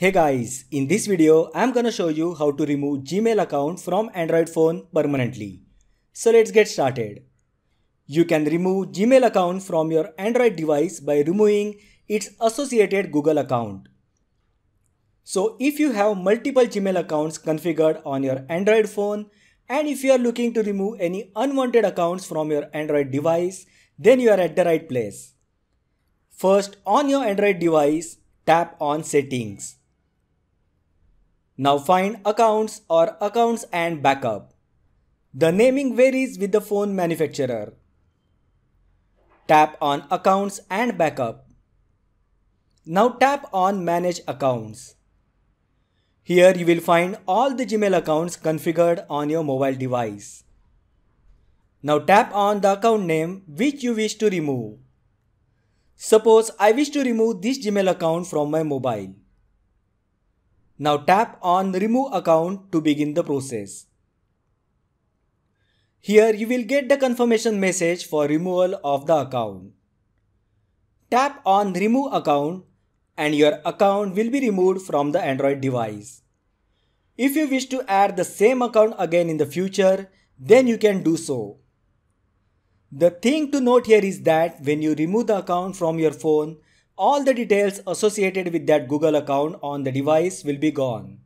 Hey guys, in this video, I'm gonna show you how to remove Gmail account from Android phone permanently. So let's get started. You can remove Gmail account from your Android device by removing its associated Google account. So if you have multiple Gmail accounts configured on your Android phone, and if you are looking to remove any unwanted accounts from your Android device, then you are at the right place. First, on your Android device, tap on settings. Now find accounts or accounts and backup. The naming varies with the phone manufacturer. Tap on accounts and backup. Now tap on manage accounts. Here you will find all the Gmail accounts configured on your mobile device. Now tap on the account name which you wish to remove. Suppose I wish to remove this Gmail account from my mobile. Now tap on remove account to begin the process. Here you will get the confirmation message for removal of the account. Tap on remove account and your account will be removed from the Android device. If you wish to add the same account again in the future, then you can do so. The thing to note here is that when you remove the account from your phone, all the details associated with that Google account on the device will be gone.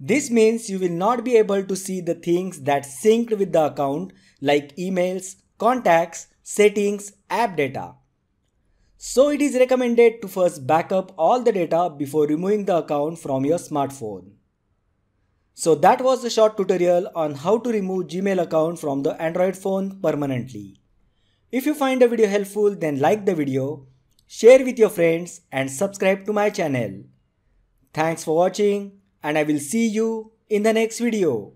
This means you will not be able to see the things that synced with the account like emails, contacts, settings, app data. So it is recommended to first backup all the data before removing the account from your smartphone. So that was a short tutorial on how to remove Gmail account from the Android phone permanently. If you find the video helpful then like the video share with your friends and subscribe to my channel. Thanks for watching and I will see you in the next video.